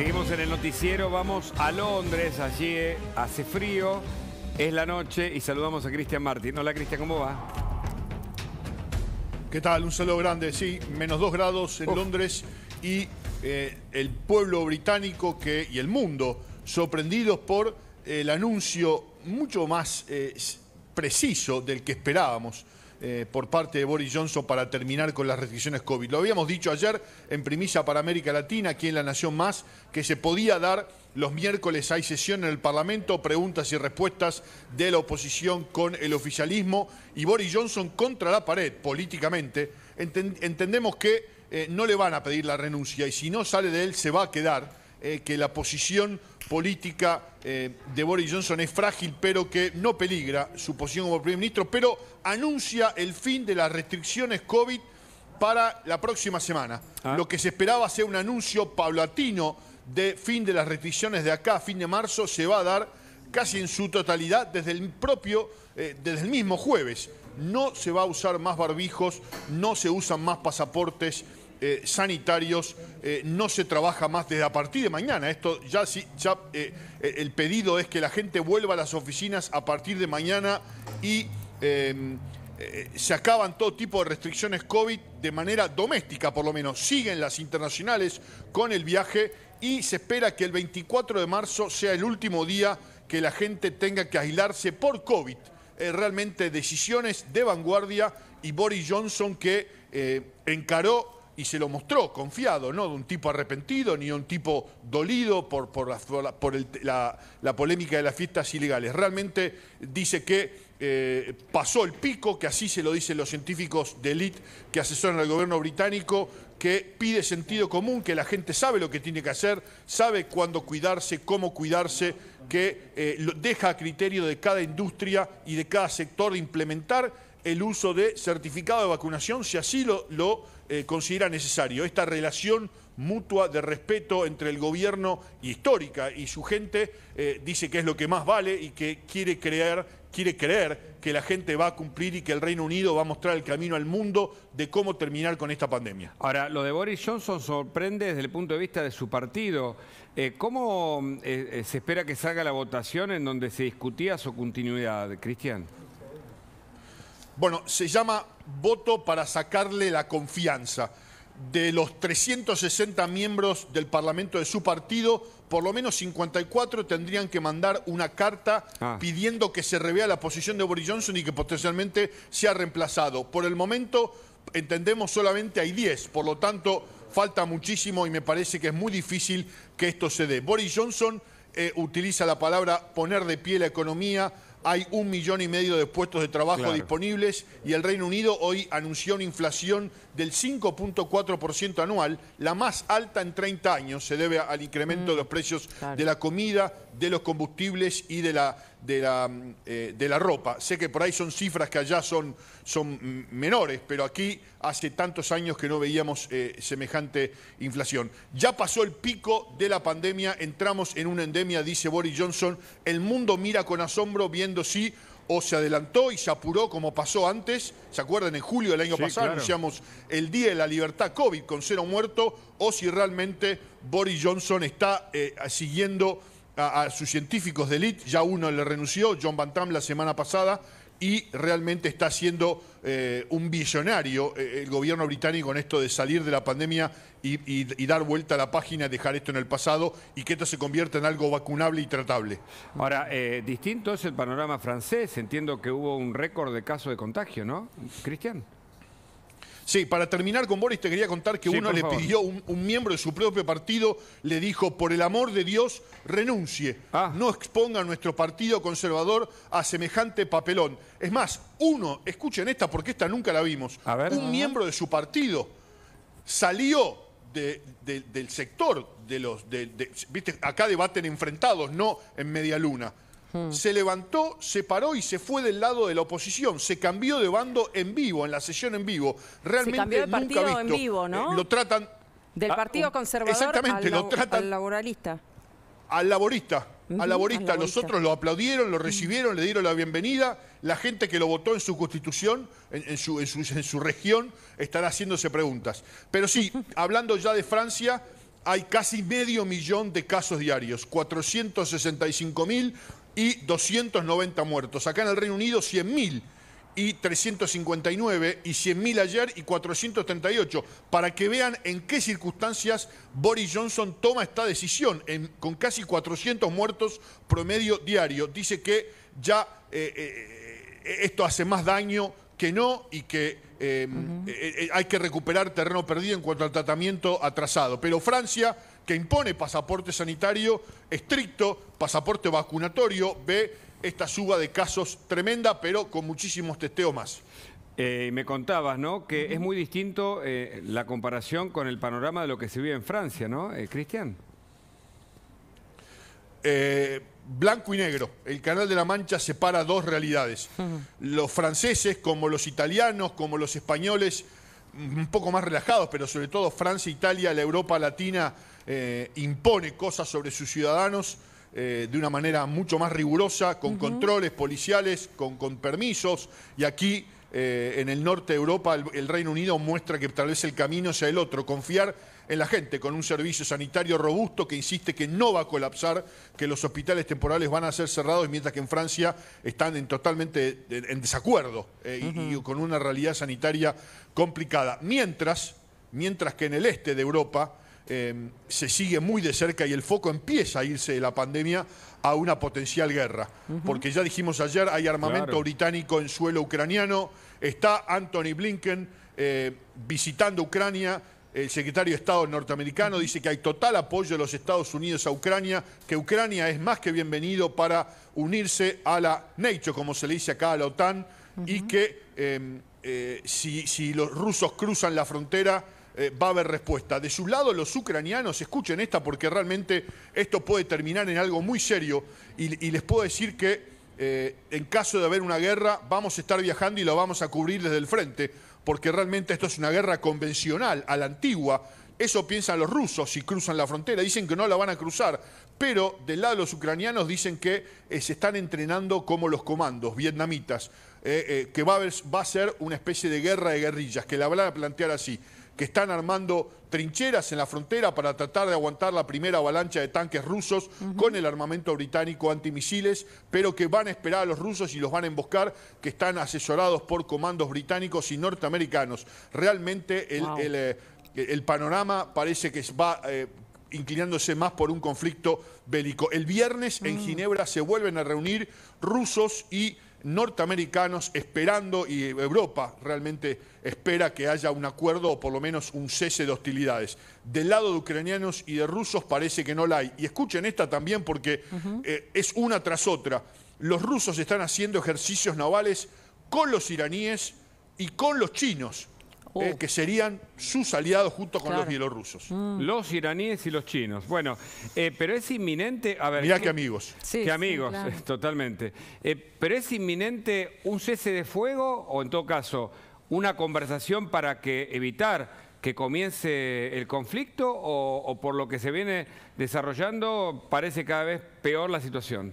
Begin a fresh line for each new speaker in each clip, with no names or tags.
Seguimos en el noticiero, vamos a Londres, allí eh, hace frío, es la noche y saludamos a Cristian Martín. Hola Cristian, ¿cómo va?
¿Qué tal? Un saludo grande, sí, menos dos grados en Londres y eh, el pueblo británico que, y el mundo sorprendidos por eh, el anuncio mucho más preciso del que esperábamos eh, por parte de Boris Johnson para terminar con las restricciones COVID. Lo habíamos dicho ayer en Primisa para América Latina, aquí en La Nación Más, que se podía dar los miércoles hay sesión en el Parlamento, preguntas y respuestas de la oposición con el oficialismo y Boris Johnson contra la pared políticamente. entendemos que eh, no le van a pedir la renuncia y si no sale de él se va a quedar, eh, que la posición política eh, de Boris Johnson es frágil, pero que no peligra su posición como primer ministro, pero anuncia el fin de las restricciones COVID para la próxima semana. Ah. Lo que se esperaba ser un anuncio paulatino de fin de las restricciones de acá a fin de marzo se va a dar casi en su totalidad desde el propio, eh, desde el mismo jueves. No se va a usar más barbijos, no se usan más pasaportes eh, sanitarios eh, no se trabaja más desde a partir de mañana. Esto ya, sí, ya eh, el pedido es que la gente vuelva a las oficinas a partir de mañana y em, se acaban todo tipo de restricciones COVID de manera doméstica, por lo menos. Siguen las internacionales con el viaje y se espera que el 24 de marzo sea el último día que la gente tenga que aislarse por COVID. realmente decisiones de vanguardia y Boris Johnson que encaró y se lo mostró confiado, no de un tipo arrepentido ni de un tipo dolido por, la, por la, polémica de las fiestas ilegales. Realmente dice que eh, pasó el pico, que así se lo dicen los científicos de élite que asesoran al gobierno británico, que pide sentido común, que la gente sabe lo que tiene que hacer, sabe cuándo cuidarse, cómo cuidarse, que eh, deja a criterio de cada industria y de cada sector implementar el uso de certificado de vacunación si así lo, eh, considera necesario. Esta relación mutua de respeto entre el gobierno histórica y su gente eh, dice que es lo que más vale y que quiere creer, quiere creer que la gente va a cumplir y que el Reino Unido va a mostrar el camino al mundo de cómo terminar con esta pandemia.
Ahora, lo de Boris Johnson sorprende desde el punto de vista de su partido. Eh, ¿Cómo se espera que salga la votación en donde se discutía su
continuidad, Cristian? Bueno, se llama voto para sacarle la confianza. De los 360 miembros del Parlamento de su partido, por lo menos 54 tendrían que mandar una carta ah. pidiendo que se revea la posición de Boris Johnson y que potencialmente sea reemplazado. Por el momento, entendemos solamente hay 10, por lo tanto, falta muchísimo y me parece que es muy difícil que esto se dé. Boris Johnson eh, utiliza la palabra poner de pie la economía, hay un millón y medio de puestos de trabajo disponibles y el Reino Unido hoy anunció una inflación del 5.4% anual, la más alta en 30 años, se debe al incremento de los precios de la comida, de los combustibles y de la, de la, mm, eh, de la ropa. Sé que por ahí son cifras que allá son, son menores, pero aquí hace tantos años que no veíamos eh, semejante inflación. Ya pasó el pico de la pandemia, entramos en una endemia, dice Boris Johnson. El mundo mira con asombro viendo si o se adelantó y se apuró como pasó antes, ¿se acuerdan? En julio del año pasado anunciamos el Día de la Libertad COVID con cero muerto, o si realmente Boris Johnson está eh, siguiendo a, sus científicos de élite, ya uno le renunció, John Van Tam la semana pasada, y realmente está siendo eh, un billonario eh, el gobierno británico en esto de salir de la pandemia y, dar vuelta a la página, dejar esto en el pasado y que esto se convierta en algo vacunable y tratable. Ahora, eh, distinto es el panorama
francés, entiendo que hubo un récord de casos de contagio, ¿no, Cristian?
Sí, para terminar con Boris te quería contar que uno le pidió, un, miembro de su propio partido le dijo, por el amor de Dios, renuncie, ah. no exponga a nuestro partido conservador a semejante papelón. Es más, uno, escuchen esta porque esta nunca la vimos, un miembro de su partido salió del sector de los... ¿viste? Acá debaten enfrentados, no en media luna. Se levantó, se paró y se fue del lado de la oposición. Se cambió de bando en vivo, en la sesión en vivo. Realmente se cambió de partido en vivo, ¿no? Eh, lo tratan... Del ah, Partido Conservador exactamente, lo tratan, al laboralista. Al laborista. al laborista. Nosotros lo aplaudieron, lo mm. recibieron, le dieron la bienvenida. La gente que lo votó en su constitución, en, su, en, su, en su región, estará haciéndose preguntas. Pero sí, hablando ya de Francia, hay casi medio millón de casos diarios, 465 mil y 290 muertos. Acá en el Reino Unido 100.000 y 359 y 100.000 ayer y 438, para que vean en qué circunstancias Boris Johnson toma esta decisión, con casi 400 muertos promedio diario. Dice que ya eh, eh, eh, esto hace más daño que no y que hay que recuperar terreno perdido en cuanto al tratamiento atrasado. Pero Francia que impone pasaporte sanitario estricto, pasaporte vacunatorio, ve esta suba de casos tremenda, pero con muchísimos testeos más.
Eh, me contabas, ¿no? Que es muy distinto eh, la comparación con el panorama de lo que se vive en Francia, ¿no, eh, Cristian?
blanco y negro. El Canal de la Mancha separa dos realidades. Los franceses, como los italianos, como los españoles, un poco más relajados, pero sobre todo Francia, Italia, la Europa Latina eh, impone cosas sobre sus ciudadanos eh, de una manera mucho más rigurosa, con controles policiales, con, con, permisos, y aquí eh, en el norte de Europa el, el Reino Unido muestra que tal vez el camino sea el otro, confiar en la gente, con un servicio sanitario robusto que insiste que no va a colapsar, que los hospitales temporales van a ser cerrados, mientras que en Francia están en totalmente en desacuerdo eh, y, con una realidad sanitaria complicada. Mientras, mientras que en el este de Europa em, se sigue muy de cerca y el foco empieza a irse de la pandemia a una potencial guerra. Porque ya dijimos ayer, hay armamento británico en suelo ucraniano, está Anthony Blinken eh, visitando Ucrania, el secretario de Estado norteamericano dice que hay total apoyo de los Estados Unidos a Ucrania, que Ucrania es más que bienvenido para unirse a la NATO, como se le dice acá a la OTAN, y que em, eh, si, los rusos cruzan la frontera eh, va a haber respuesta. De su lado, los ucranianos, escuchen esta porque realmente esto puede terminar en algo muy serio y, y les puedo decir que eh, en caso de haber una guerra vamos a estar viajando y lo vamos a cubrir desde el frente porque realmente esto es una guerra convencional, a la antigua. Eso piensan los rusos si cruzan la frontera. Dicen que no la van a cruzar, pero del lado de los ucranianos dicen que eh, se están entrenando como los comandos vietnamitas, eh, eh, que va a, va a ser una especie de guerra de guerrillas, que la van a plantear así que están armando trincheras en la frontera para tratar de aguantar la primera avalancha de tanques rusos con el armamento británico antimisiles, pero que van a esperar a los rusos y los van a emboscar, que están asesorados por comandos británicos y norteamericanos. Realmente el, eh, panorama parece que va... Eh, inclinándose más por un conflicto bélico. El viernes en mm. Ginebra se vuelven a reunir rusos y norteamericanos esperando, y Europa realmente espera que haya un acuerdo o por lo menos un cese de hostilidades. Del lado de ucranianos y de rusos parece que no la hay. Y escuchen esta también porque eh, es una tras otra. Los rusos están haciendo ejercicios navales con los iraníes y con los chinos. Eh, que serían sus aliados junto con los bielorrusos.
Mm. Los iraníes y los chinos. Bueno, eh, pero es inminente... A ver, que, amigos. que amigos, totalmente. Eh, pero es inminente un cese de fuego o en todo caso una conversación para que evitar que comience el conflicto o por lo que se viene desarrollando parece cada vez peor la
situación.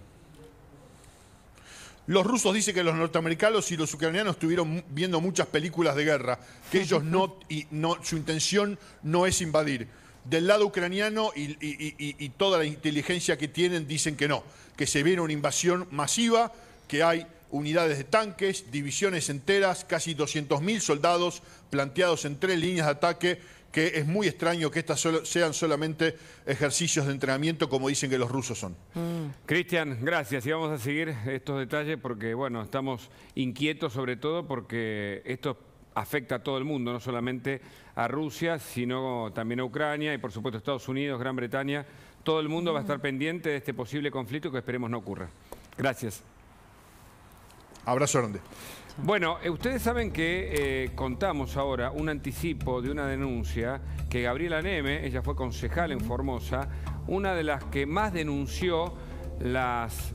Los rusos dicen que los norteamericanos y los ucranianos estuvieron viendo muchas películas de guerra, que ellos no, y no, su intención no es invadir. Del lado ucraniano y, y toda la inteligencia que tienen dicen que no, que se viene una invasión masiva, que hay unidades de tanques, divisiones enteras, casi 200.000 soldados planteados en tres líneas de ataque que es muy extraño que estas sean solamente ejercicios de entrenamiento como dicen que los rusos son.
Cristian, gracias. Y vamos a seguir estos detalles porque, bueno, estamos inquietos sobre todo porque esto afecta a todo el mundo, no solamente a Rusia, sino también a Ucrania y, por supuesto, Estados Unidos, Gran Bretaña. Todo el mundo va a estar pendiente de este posible conflicto que esperemos no ocurra. Gracias. Abrazo grande. Bueno, eh, ustedes saben que eh, contamos ahora un anticipo de una denuncia que Gabriela Neme, ella fue concejal en Formosa, una de las que más denunció las